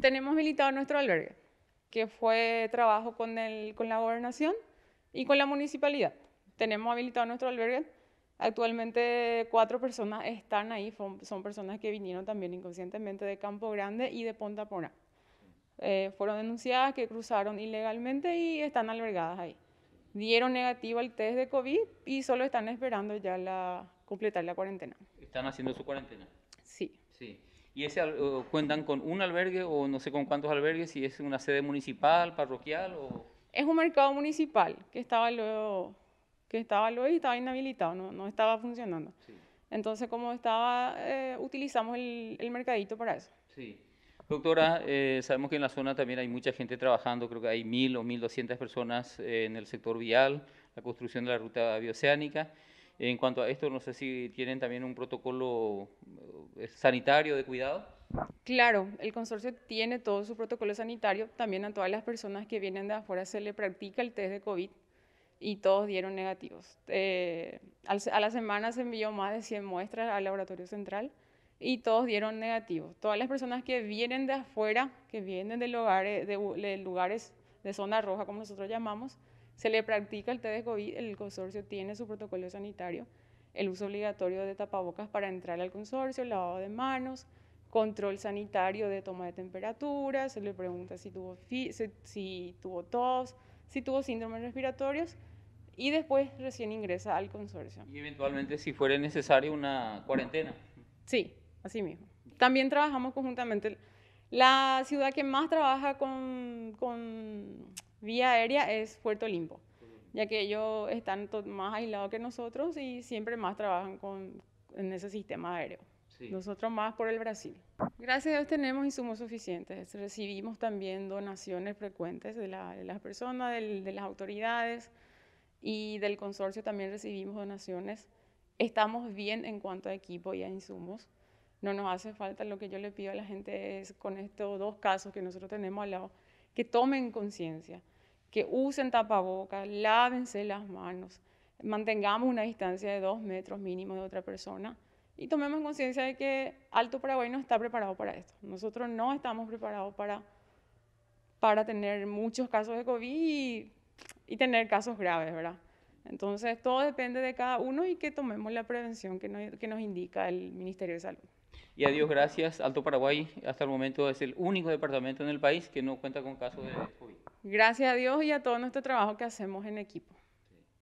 tenemos habilitado nuestro albergue, que fue trabajo con, el, con la gobernación y con la municipalidad. Tenemos habilitado nuestro albergue. Actualmente cuatro personas están ahí, son personas que vinieron también inconscientemente de Campo Grande y de Ponta Pona. Eh, fueron denunciadas que cruzaron ilegalmente y están albergadas ahí. Dieron negativo al test de COVID y solo están esperando ya la, completar la cuarentena. ¿Están haciendo su cuarentena? Sí. Sí y ese cuentan con un albergue o no sé con cuántos albergues, si es una sede municipal, parroquial o... Es un mercado municipal que estaba luego, que estaba luego y estaba inhabilitado, no, no estaba funcionando. Entonces, como estaba, eh, utilizamos el, mercadito para eso. Sí. Doctora, eh, sabemos que en la zona también hay mucha gente trabajando, creo que hay mil o mil doscientas personas eh, en el sector vial, la construcción de la ruta bioceánica. En cuanto a esto, no sé si tienen también un protocolo eh, sanitario de cuidado. Claro, el consorcio tiene todo su protocolo sanitario. También a todas las personas que vienen de afuera se le practica el test de COVID y todos dieron negativos. Eh, a la semana se envió más de 100 muestras al laboratorio central y todos dieron negativos. Todas las personas que vienen de afuera, que vienen eh, de lugares de zona roja, como nosotros llamamos, se le practica el test de el consorcio tiene su protocolo sanitario, el uso obligatorio de tapabocas para entrar al consorcio, lavado de manos, control sanitario de toma de temperatura, se le pregunta si tuvo, si, si tuvo tos, si tuvo síndromes respiratorios y después recién ingresa al consorcio. Y eventualmente si fuera necesario una cuarentena. Sí, así mismo. También trabajamos conjuntamente. La ciudad que más trabaja con, con vía aérea es Puerto limbo ya que ellos están más aislados que nosotros y siempre más trabajan con, en ese sistema aéreo. Nosotros más por el Brasil. Gracias a Dios tenemos insumos suficientes. Recibimos también donaciones frecuentes de, de las personas, de las autoridades y del consorcio también recibimos donaciones. Estamos bien en cuanto a equipo y a insumos. No nos hace falta, lo que yo le pido a la gente es con estos dos casos que nosotros tenemos al lado, que tomen conciencia, que usen tapabocas, lávense las manos, mantengamos una distancia de dos metros mínimo de otra persona y tomemos conciencia de que Alto Paraguay no está preparado para esto. Nosotros no estamos preparados para, para tener muchos casos de COVID y, tener casos graves, ¿verdad? Entonces, todo depende de cada uno y que tomemos la prevención que nos, que nos indica el Ministerio de Salud. Y a Dios gracias, Alto Paraguay hasta el momento es el único departamento en el país que no cuenta con casos de COVID. Gracias a Dios y a todo nuestro trabajo que hacemos en equipo.